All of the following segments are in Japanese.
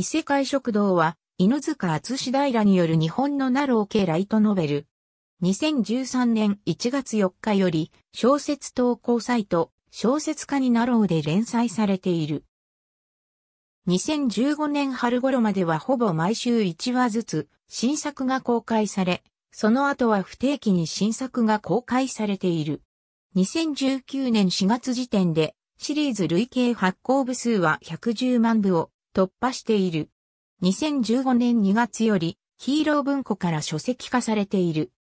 異世界食堂は、犬塚厚志平による日本のナロー系ライトノベル。2013年1月4日より、小説投稿サイト、小説家になろうで連載されている。2015年春頃まではほぼ毎週1話ずつ新作が公開され、その後は不定期に新作が公開されている。2019年4月時点でシリーズ累計発行部数は110万部を突破している。2015年2月よりヒーロー文庫から書籍化されている。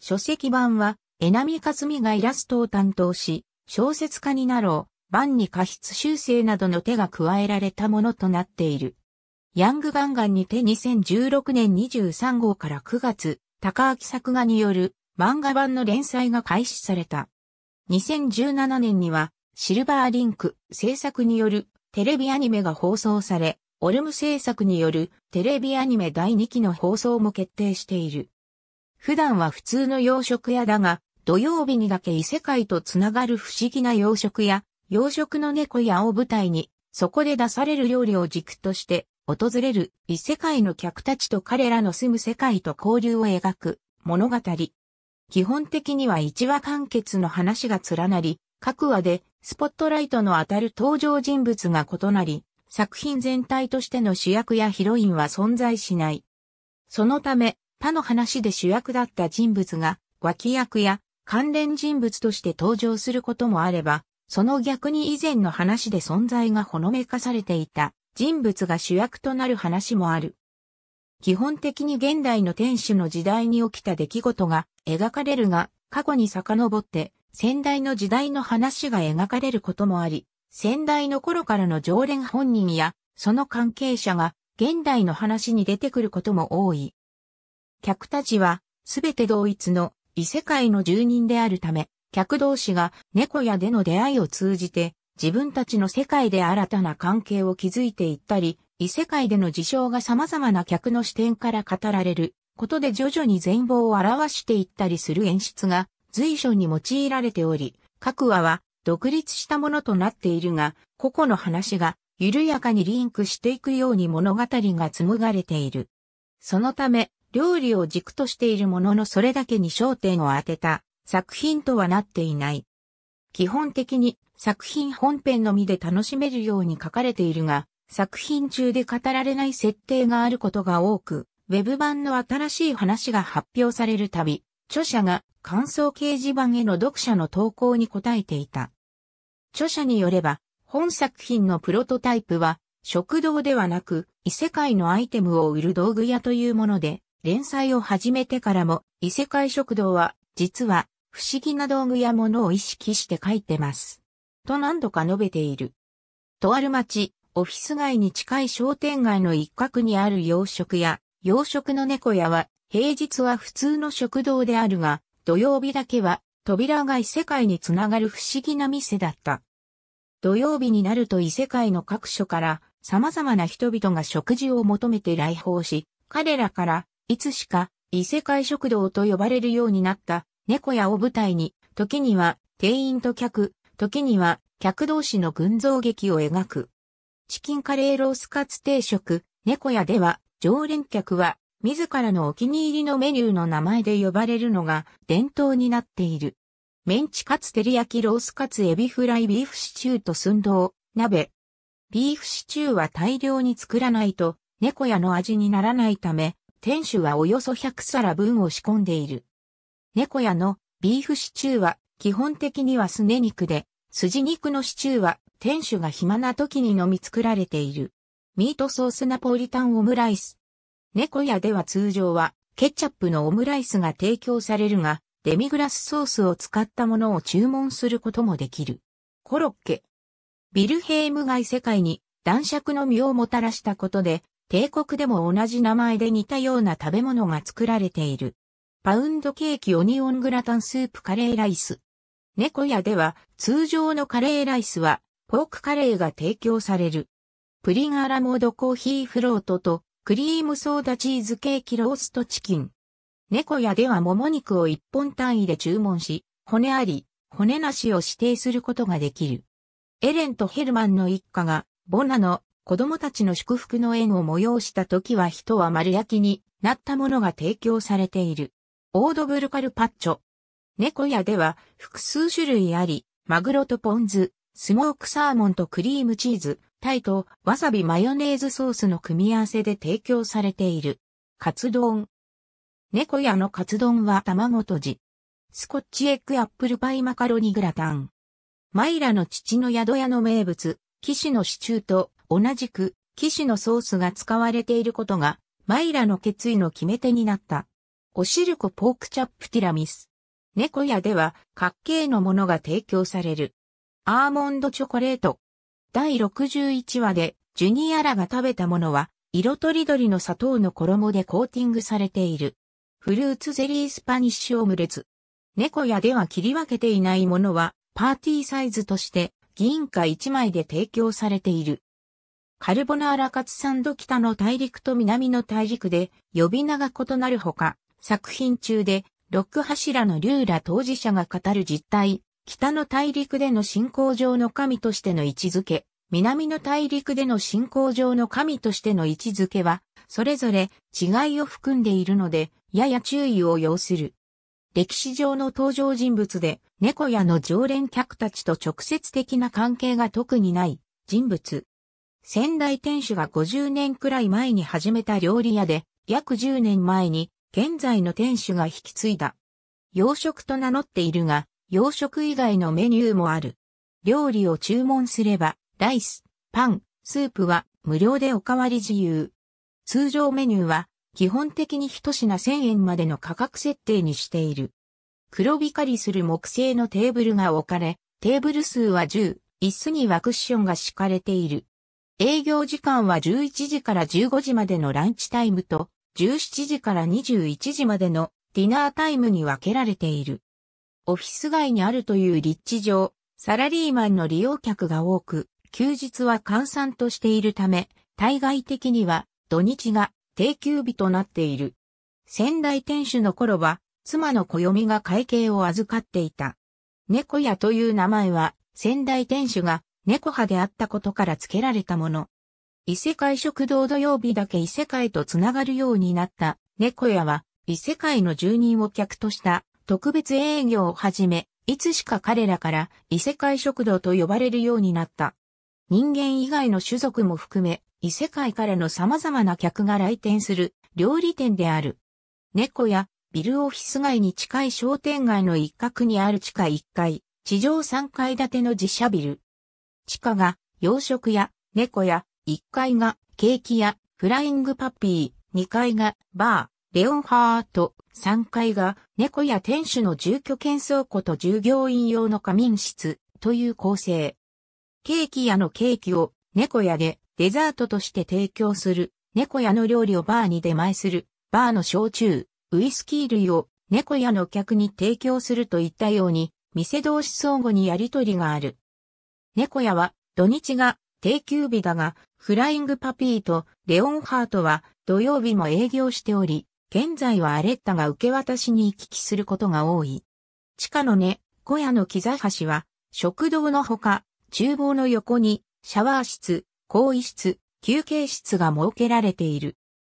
書籍版は、江波和美がイラストを担当し、小説家になろう、版に過失修正などの手が加えられたものとなっている。ヤングガンガンにて2016年23号から9月、高明作画による漫画版の連載が開始された。2017年には、シルバーリンク制作によるテレビアニメが放送され、オルム制作によるテレビアニメ第2期の放送も決定している。普段は普通の洋食屋だが、土曜日にだけ異世界とつながる不思議な洋食屋、洋食の猫屋を舞台に、そこで出される料理を軸として、訪れる異世界の客たちと彼らの住む世界と交流を描く物語。基本的には一話完結の話が連なり、各話でスポットライトの当たる登場人物が異なり、作品全体としての主役やヒロインは存在しない。そのため、他の話で主役だった人物が、脇役や関連人物として登場することもあれば、その逆に以前の話で存在がほのめかされていた人物が主役となる話もある。基本的に現代の天守の時代に起きた出来事が描かれるが、過去に遡って先代の時代の話が描かれることもあり、先代の頃からの常連本人や、その関係者が、現代の話に出てくることも多い。客たちは、すべて同一の異世界の住人であるため、客同士が猫屋での出会いを通じて、自分たちの世界で新たな関係を築いていったり、異世界での事象が様々な客の視点から語られることで徐々に全貌を表していったりする演出が随所に用いられており、各話は独立したものとなっているが、個々の話が緩やかにリンクしていくように物語が紡がれている。そのため、料理を軸としているもののそれだけに焦点を当てた作品とはなっていない。基本的に作品本編のみで楽しめるように書かれているが、作品中で語られない設定があることが多く、ウェブ版の新しい話が発表されるたび、著者が感想掲示板への読者の投稿に応えていた。著者によれば、本作品のプロトタイプは、食堂ではなく、異世界のアイテムを売る道具屋というもので、連載を始めてからも、異世界食堂は、実は、不思議な道具やものを意識して書いてます。と何度か述べている。とある町、オフィス街に近い商店街の一角にある洋食屋、洋食の猫屋は、平日は普通の食堂であるが、土曜日だけは扉が異世界につながる不思議な店だった。土曜日になると異世界の各所から様々な人々が食事を求めて来訪し、彼らからいつしか異世界食堂と呼ばれるようになった猫屋を舞台に、時には店員と客、時には客同士の群像劇を描く。チキンカレーロースカツ定食、猫屋では常連客は自らのお気に入りのメニューの名前で呼ばれるのが伝統になっている。メンチカツ照り焼きロースカツエビフライビーフシチューと寸胴、鍋。ビーフシチューは大量に作らないと猫屋の味にならないため、店主はおよそ100皿分を仕込んでいる。猫屋のビーフシチューは基本的にはすね肉で、筋肉のシチューは店主が暇な時にのみ作られている。ミートソースナポリタンオムライス、猫屋では通常はケチャップのオムライスが提供されるが、デミグラスソースを使ったものを注文することもできる。コロッケ。ビルヘイム外世界に男爵の実をもたらしたことで、帝国でも同じ名前で似たような食べ物が作られている。パウンドケーキオニオングラタンスープカレーライス。猫屋では通常のカレーライスはポークカレーが提供される。プリンアラモードコーヒーフロートとクリームソーダチーズケーキローストチキン。猫屋ではもも肉を1本単位で注文し、骨あり、骨なしを指定することができる。エレンとヘルマンの一家が、ボナの子供たちの祝福の縁を催した時は人は丸焼きになったものが提供されている。オードブルカルパッチョ。猫屋では複数種類あり、マグロとポン酢、スモークサーモンとクリームチーズ、タイとわさびマヨネーズソースの組み合わせで提供されている。カツ丼。猫屋のカツ丼は卵とじ。スコッチエッグアップルパイマカロニグラタン。マイラの父の宿屋の名物、騎士のシチューと同じく騎士のソースが使われていることが、マイラの決意の決め手になった。おしるこポークチャップティラミス。猫屋では、格系のものが提供される。アーモンドチョコレート、第61話で、ジュニアらが食べたものは、色とりどりの砂糖の衣でコーティングされている。フルーツゼリースパニッシュオムレツ。猫屋では切り分けていないものは、パーティーサイズとして、銀貨1枚で提供されている。カルボナーラカツサンド北の大陸と南の大陸で呼び名が異なるほか、作品中でロック柱のリューラ当事者が語る実態、北の大陸での信仰上の神としての位置づけ、南の大陸での信仰上の神としての位置づけは、それぞれ違いを含んでいるので、やや注意を要する。歴史上の登場人物で、猫屋の常連客たちと直接的な関係が特にない人物。仙台店主が50年くらい前に始めた料理屋で、約10年前に現在の店主が引き継いだ。洋食と名乗っているが、洋食以外のメニューもある。料理を注文すれば、ライス、パン、スープは無料でおかわり自由。通常メニューは基本的に一品1000円までの価格設定にしている。黒光りする木製のテーブルが置かれ、テーブル数は10、椅子にはクッションが敷かれている。営業時間は11時から15時までのランチタイムと、17時から21時までのディナータイムに分けられている。オフィス街にあるという立地上、サラリーマンの利用客が多く、休日は閑散としているため、対外的には土日が定休日となっている。先代店主の頃は、妻の暦が会計を預かっていた。猫屋という名前は、先代店主が猫派であったことから付けられたもの。異世界食堂土曜日だけ異世界とつながるようになった猫屋は、異世界の住人を客とした特別営業をはじめ、いつしか彼らから異世界食堂と呼ばれるようになった。人間以外の種族も含め、異世界からの様々な客が来店する料理店である。猫やビルオフィス街に近い商店街の一角にある地下1階、地上3階建ての自社ビル。地下が洋食や猫や1階がケーキやフライングパピー、2階がバー、レオンハート3階が猫や店主の住居兼倉庫と従業員用の仮眠室という構成。ケーキ屋のケーキを猫屋でデザートとして提供する猫屋の料理をバーに出前するバーの焼酎、ウイスキー類を猫屋の客に提供するといったように店同士相互にやりとりがある。猫屋は土日が定休日だが、フライングパピーとレオンハートは土曜日も営業しており、現在はアレッタが受け渡しに行き来することが多い。地下の根、小屋の木座橋は、食堂のほか、厨房の横に、シャワー室、更衣室、休憩室が設けられている。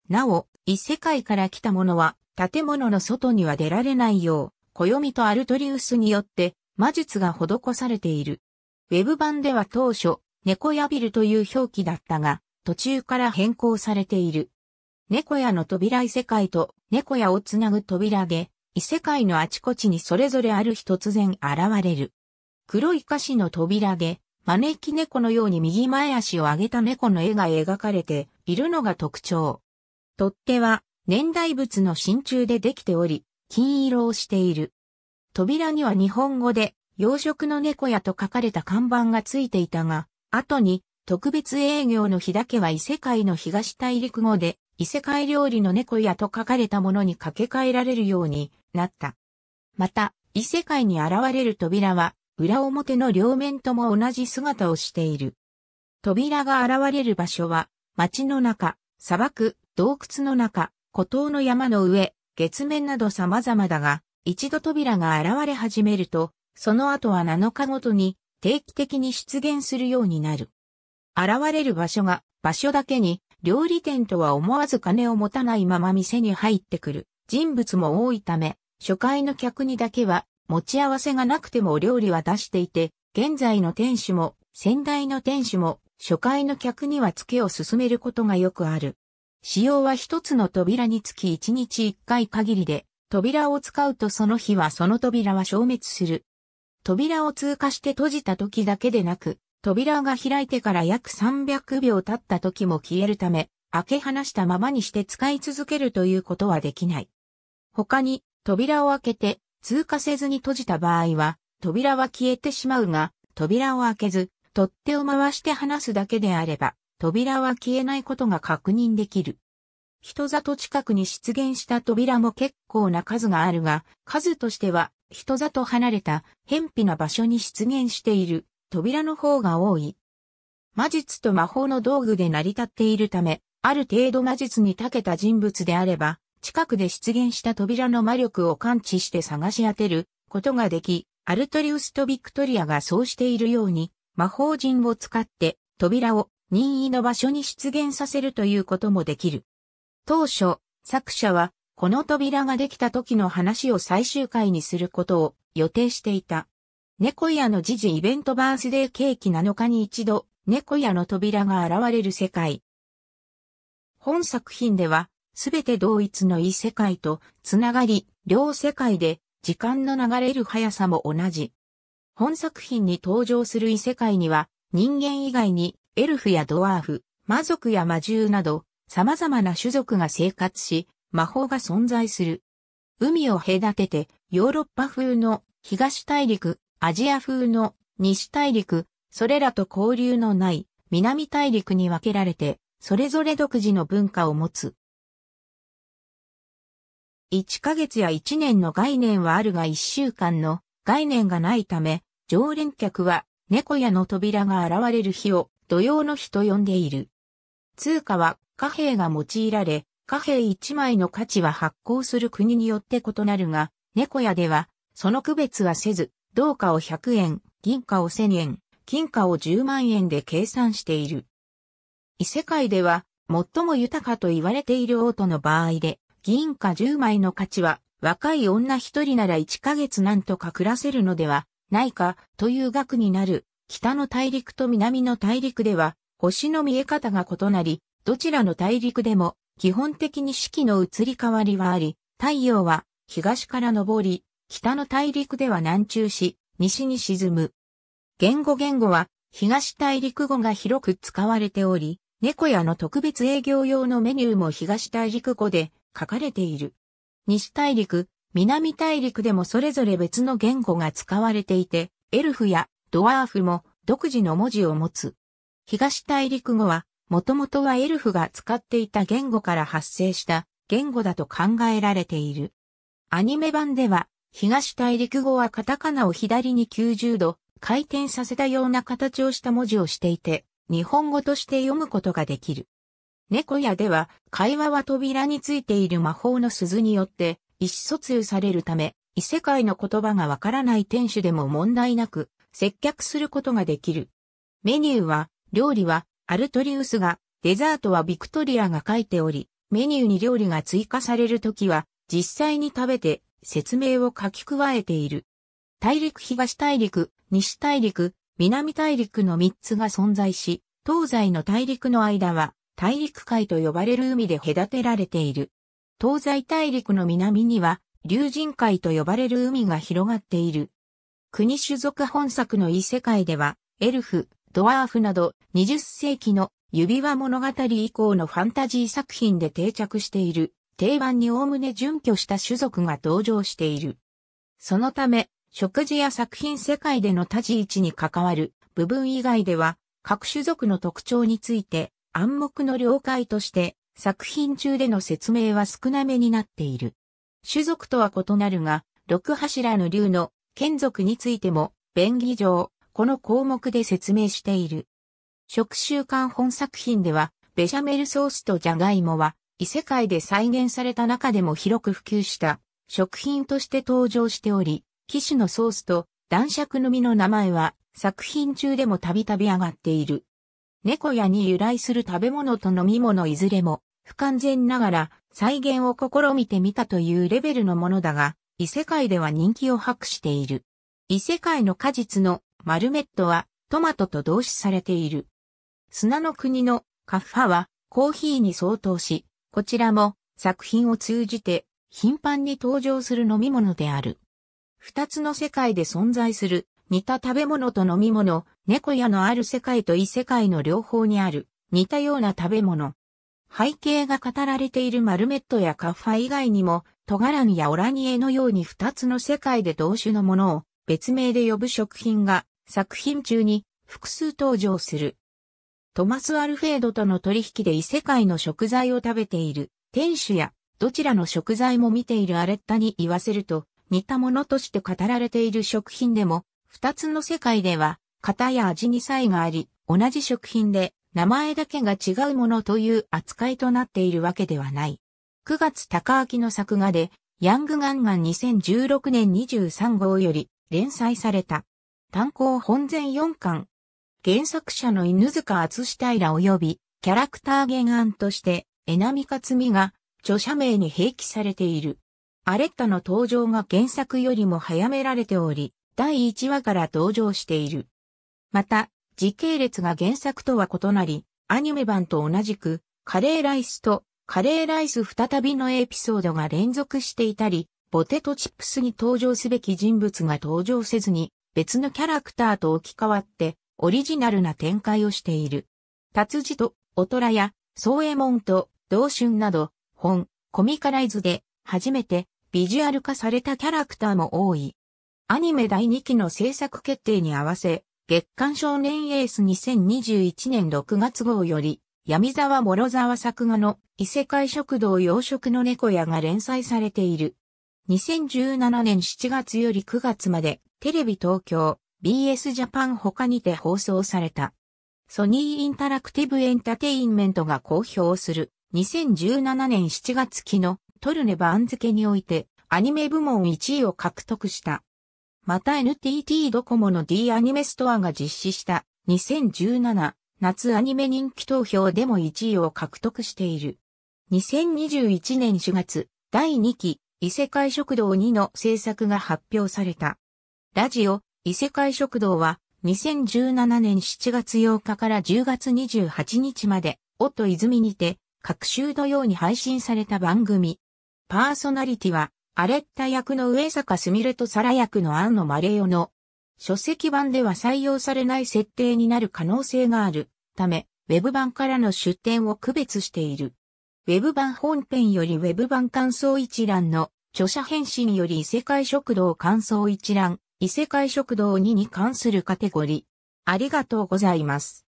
なお、異世界から来た者は、建物の外には出られないよう、暦とアルトリウスによって、魔術が施されている。ウェブ版では当初、猫やビルという表記だったが、途中から変更されている。猫屋の扉異世界と猫屋をつなぐ扉で、異世界のあちこちにそれぞれある日突然現れる。黒い歌詞の扉で、招き猫のように右前足を上げた猫の絵が描かれているのが特徴。取っ手は年代物の真鍮でできており、金色をしている。扉には日本語で養殖の猫屋と書かれた看板がついていたが、後に特別営業の日だけは異世界の東大陸語で異世界料理の猫やと書かれたものに掛け替えられるようになった。また、異世界に現れる扉は、裏表の両面とも同じ姿をしている。扉が現れる場所は、街の中、砂漠、洞窟の中、孤島の山の上、月面など様々だが、一度扉が現れ始めると、その後は7日ごとに定期的に出現するようになる。現れる場所が場所だけに料理店とは思わず金を持たないまま店に入ってくる人物も多いため、初回の客にだけは持ち合わせがなくても料理は出していて、現在の店主も先代の店主も初回の客には付けを進めることがよくある。使用は一つの扉につき一日一回限りで、扉を使うとその日はその扉は消滅する。扉を通過して閉じた時だけでなく、扉が開いてから約300秒経った時も消えるため、開け放したままにして使い続けるということはできない。他に、扉を開けて通過せずに閉じた場合は、扉は消えてしまうが、扉を開けず、取っ手を回して離すだけであれば、扉は消えないことが確認できる。人里近くに出現した扉も結構な数があるが、数としては人里離れた偏僻な場所に出現している扉の方が多い。魔術と魔法の道具で成り立っているため、ある程度魔術に長けた人物であれば、近くで出現した扉の魔力を感知して探し当てることができ、アルトリウスとビクトリアがそうしているように、魔法陣を使って扉を任意の場所に出現させるということもできる。当初、作者は、この扉ができた時の話を最終回にすることを予定していた。猫屋の時事イベントバースデーケーキ7日に一度、猫屋の扉が現れる世界。本作品では、すべて同一の異世界とつながり、両世界で時間の流れる速さも同じ。本作品に登場する異世界には、人間以外にエルフやドワーフ、魔族や魔獣など、様々な種族が生活し、魔法が存在する。海を隔てて、ヨーロッパ風の東大陸、アジア風の西大陸、それらと交流のない南大陸に分けられて、それぞれ独自の文化を持つ。1ヶ月や1年の概念はあるが1週間の概念がないため、常連客は猫屋の扉が現れる日を土曜の日と呼んでいる。通貨は貨幣が用いられ、貨幣1枚の価値は発行する国によって異なるが、猫屋ではその区別はせず、銅貨を100円、銀貨を1000円、金貨を10万円で計算している。異世界では、最も豊かと言われている王都の場合で、銀貨10枚の価値は、若い女一人なら1ヶ月なんとか暮らせるのでは、ないか、という額になる。北の大陸と南の大陸では、星の見え方が異なり、どちらの大陸でも、基本的に四季の移り変わりはあり、太陽は、東から昇り、北の大陸では南中し、西に沈む。言語言語は、東大陸語が広く使われており、猫屋の特別営業用のメニューも東大陸語で書かれている。西大陸、南大陸でもそれぞれ別の言語が使われていて、エルフやドワーフも独自の文字を持つ。東大陸語は、もともとはエルフが使っていた言語から発生した言語だと考えられている。アニメ版では、東大陸語はカタカナを左に90度回転させたような形をした文字をしていて、日本語として読むことができる。猫屋では、会話は扉についている魔法の鈴によって意思疎通されるため、異世界の言葉がわからない店主でも問題なく接客することができる。メニューは、料理はアルトリウスが、デザートはビクトリアが書いており、メニューに料理が追加されるときは、実際に食べて説明を書き加えている。大陸東大陸、西大陸、南大陸の3つが存在し、東西の大陸の間は大陸海と呼ばれる海で隔てられている。東西大陸の南には、竜神海と呼ばれる海が広がっている。国種族本作の異世界では、エルフ、ドワーフなど20世紀の指輪物語以降のファンタジー作品で定着している定番におおむね準拠した種族が登場している。そのため、食事や作品世界での立ち位置に関わる部分以外では、各種族の特徴について暗黙の了解として作品中での説明は少なめになっている。種族とは異なるが、六柱の竜の剣族についても、便宜上、この項目で説明している。食習慣本作品では、ベシャメルソースとジャガイモは異世界で再現された中でも広く普及した食品として登場しており、騎士のソースと男爵の実の名前は作品中でもたびたび上がっている。猫やに由来する食べ物と飲み物いずれも不完全ながら再現を試みてみたというレベルのものだが、異世界では人気を博している。異世界の果実のマルメットはトマトと同視されている。砂の国のカッファはコーヒーに相当し、こちらも作品を通じて頻繁に登場する飲み物である。二つの世界で存在する似た食べ物と飲み物、猫屋のある世界と異世界の両方にある似たような食べ物。背景が語られているマルメットやカッファ以外にも、トガランやオラニエのように二つの世界で同種のものを別名で呼ぶ食品が作品中に複数登場する。トマス・アルフェードとの取引で異世界の食材を食べている、店主や、どちらの食材も見ているアレッタに言わせると、似たものとして語られている食品でも、二つの世界では、型や味に差異があり、同じ食品で、名前だけが違うものという扱いとなっているわけではない。9月高明の作画で、ヤングガンガン2016年23号より連載された。単行本全4巻、原作者の犬塚厚平及びキャラクター原案として江波克美が著者名に併記されている。アレッタの登場が原作よりも早められており、第1話から登場している。また、時系列が原作とは異なり、アニメ版と同じく、カレーライスとカレーライス再びのエピソードが連続していたり、ポテトチップスに登場すべき人物が登場せずに、別のキャラクターと置き換わって、オリジナルな展開をしている。達治と、おとらや、宗右衛門と、同春など、本、コミカライズで、初めて、ビジュアル化されたキャラクターも多い。アニメ第2期の制作決定に合わせ、月刊少年エース2021年6月号より、闇沢諸沢作画の異世界食堂養殖の猫屋が連載されている。2017年7月より9月まで、テレビ東京、BS ジャパン他にて放送された。ソニーインタラクティブエンタテインメントが公表する2017年7月期のトルネ番付においてアニメ部門1位を獲得した。また NTT ドコモの D アニメストアが実施した2017夏アニメ人気投票でも1位を獲得している。2021年4月第2期異世界食堂2の制作が発表された。ラジオ、異世界食堂は2017年7月8日から10月28日まで、おと泉にて、各週土曜に配信された番組。パーソナリティは、アレッタ役の上坂すみれとサラ役のアンのマレヨの、書籍版では採用されない設定になる可能性があるため、ウェブ版からの出展を区別している。ウェブ版本編よりウェブ版感想一覧の著者返信より異世界食堂感想一覧異世界食堂2に関するカテゴリー。ありがとうございます。